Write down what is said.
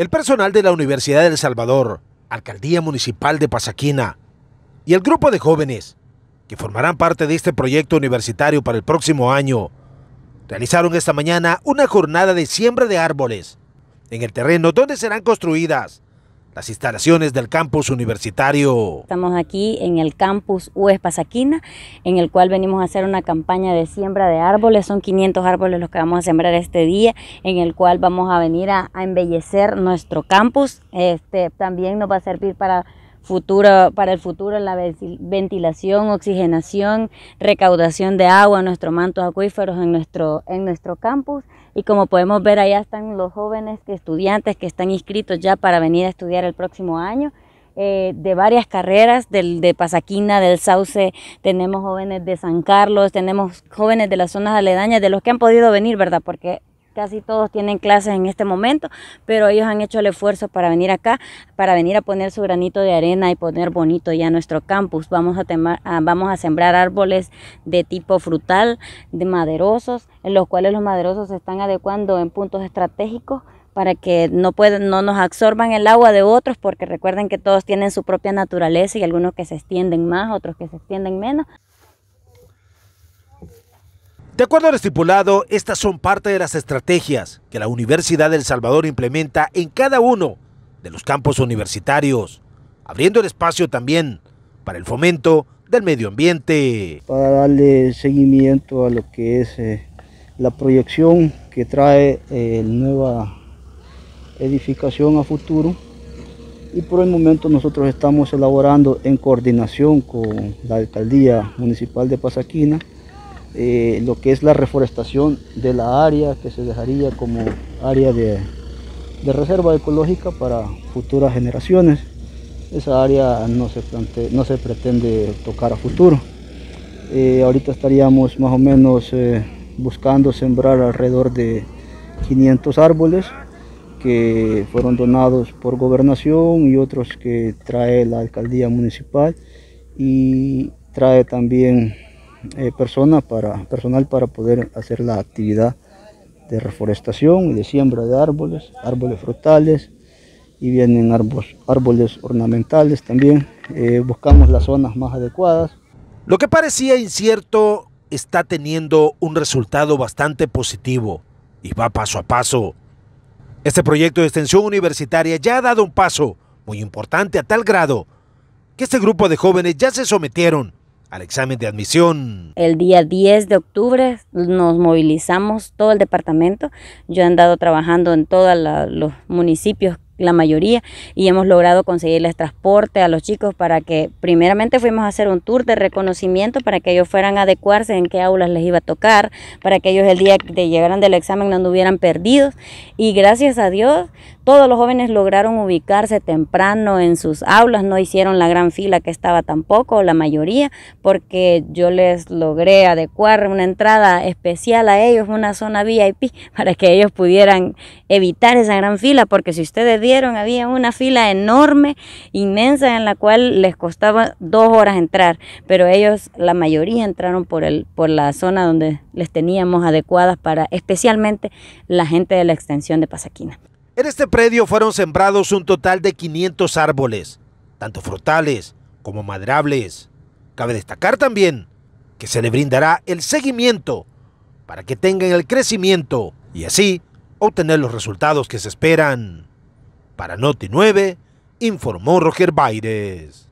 El personal de la Universidad de Salvador, Alcaldía Municipal de Pasaquina y el grupo de jóvenes que formarán parte de este proyecto universitario para el próximo año, realizaron esta mañana una jornada de siembra de árboles en el terreno donde serán construidas las instalaciones del campus universitario. Estamos aquí en el campus Uespasaquina... en el cual venimos a hacer una campaña de siembra de árboles. Son 500 árboles los que vamos a sembrar este día, en el cual vamos a venir a, a embellecer nuestro campus. Este, también nos va a servir para futuro, para el futuro, en la ventilación, oxigenación, recaudación de agua en nuestros mantos acuíferos, en nuestro, en nuestro campus. Y como podemos ver, allá están los jóvenes estudiantes que están inscritos ya para venir a estudiar el próximo año. Eh, de varias carreras, del, de Pasaquina, del Sauce, tenemos jóvenes de San Carlos, tenemos jóvenes de las zonas aledañas, de los que han podido venir, ¿verdad? Porque casi todos tienen clases en este momento, pero ellos han hecho el esfuerzo para venir acá, para venir a poner su granito de arena y poner bonito ya nuestro campus. Vamos a, ah, vamos a sembrar árboles de tipo frutal, de maderosos, en los cuales los maderosos se están adecuando en puntos estratégicos para que no, no nos absorban el agua de otros, porque recuerden que todos tienen su propia naturaleza y algunos que se extienden más, otros que se extienden menos. De acuerdo al estipulado, estas son parte de las estrategias que la Universidad del Salvador implementa en cada uno de los campos universitarios, abriendo el espacio también para el fomento del medio ambiente. Para darle seguimiento a lo que es eh, la proyección que trae la eh, nueva edificación a futuro y por el momento nosotros estamos elaborando en coordinación con la Alcaldía Municipal de Pasaquina eh, lo que es la reforestación de la área que se dejaría como área de, reserva ecológica para futuras generaciones. Esa área no se, no se pretende tocar a futuro. Eh, ahorita estaríamos más o menos eh, buscando sembrar alrededor de 500 árboles que fueron donados por gobernación y otros que trae la alcaldía municipal y trae también eh, para, personal para poder hacer la actividad de reforestación y de siembra de árboles, árboles frutales y vienen árboles, árboles ornamentales también. Eh, buscamos las zonas más adecuadas. Lo que parecía incierto está teniendo un resultado bastante positivo y va paso a paso. Este proyecto de extensión universitaria ya ha dado un paso muy importante a tal grado que este grupo de jóvenes ya se sometieron al examen de admisión. El día 10 de octubre nos movilizamos todo el departamento. Yo he andado trabajando en todos los municipios la mayoría, y hemos logrado conseguirles transporte a los chicos para que primeramente fuimos a hacer un tour de reconocimiento para que ellos fueran a adecuarse en qué aulas les iba a tocar, para que ellos el día que llegaran del examen no anduvieran perdidos. Y gracias a Dios, todos los jóvenes lograron ubicarse temprano en sus aulas, no hicieron la gran fila que estaba tampoco, la mayoría, porque yo les logré adecuar una entrada especial a ellos, una zona VIP, para que ellos pudieran evitar esa gran fila, porque si ustedes había una fila enorme, inmensa, en la cual les costaba dos horas entrar, pero ellos, la mayoría, entraron por, el, por la zona donde les teníamos adecuadas para especialmente la gente de la extensión de Pasaquina. En este predio fueron sembrados un total de 500 árboles, tanto frutales como maderables. Cabe destacar también que se le brindará el seguimiento para que tengan el crecimiento y así obtener los resultados que se esperan. Para Noti 9, informó Roger Baires.